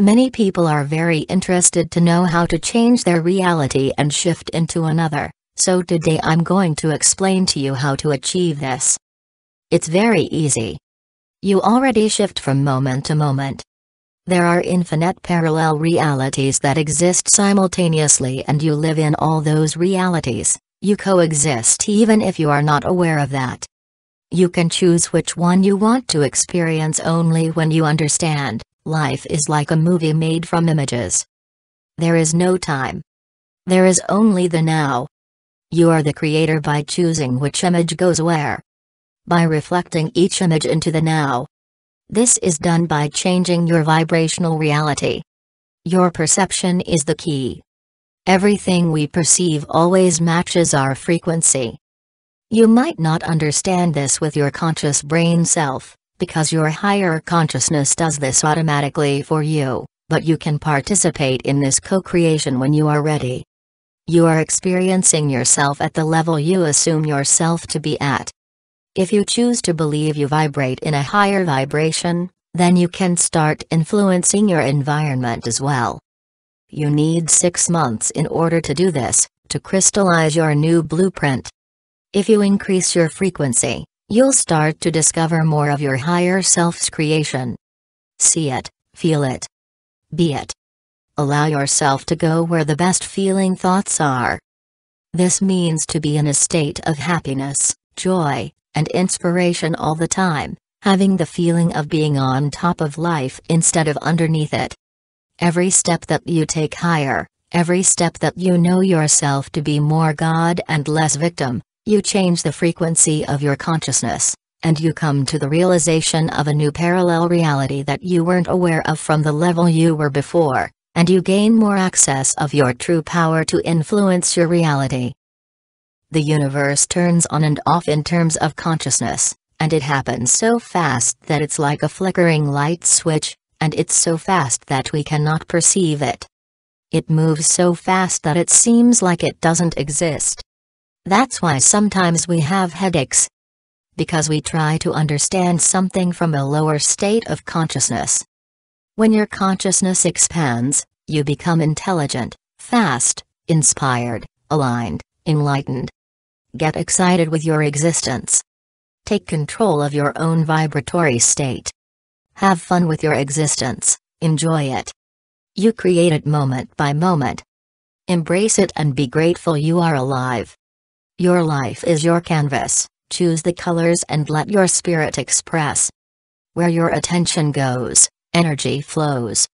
Many people are very interested to know how to change their reality and shift into another, so today I'm going to explain to you how to achieve this. It's very easy. You already shift from moment to moment. There are infinite parallel realities that exist simultaneously and you live in all those realities, you coexist even if you are not aware of that. You can choose which one you want to experience only when you understand Life is like a movie made from images. There is no time. There is only the now. You are the creator by choosing which image goes where. By reflecting each image into the now. This is done by changing your vibrational reality. Your perception is the key. Everything we perceive always matches our frequency. You might not understand this with your conscious brain self because your higher consciousness does this automatically for you, but you can participate in this co-creation when you are ready. You are experiencing yourself at the level you assume yourself to be at. If you choose to believe you vibrate in a higher vibration, then you can start influencing your environment as well. You need six months in order to do this, to crystallize your new blueprint. If you increase your frequency, You'll start to discover more of your higher self's creation. See it, feel it. Be it. Allow yourself to go where the best feeling thoughts are. This means to be in a state of happiness, joy, and inspiration all the time, having the feeling of being on top of life instead of underneath it. Every step that you take higher, every step that you know yourself to be more God and less victim, you change the frequency of your consciousness, and you come to the realization of a new parallel reality that you weren't aware of from the level you were before, and you gain more access of your true power to influence your reality. The universe turns on and off in terms of consciousness, and it happens so fast that it's like a flickering light switch, and it's so fast that we cannot perceive it. It moves so fast that it seems like it doesn't exist. That's why sometimes we have headaches. Because we try to understand something from a lower state of consciousness. When your consciousness expands, you become intelligent, fast, inspired, aligned, enlightened. Get excited with your existence. Take control of your own vibratory state. Have fun with your existence, enjoy it. You create it moment by moment. Embrace it and be grateful you are alive. Your life is your canvas, choose the colors and let your spirit express. Where your attention goes, energy flows.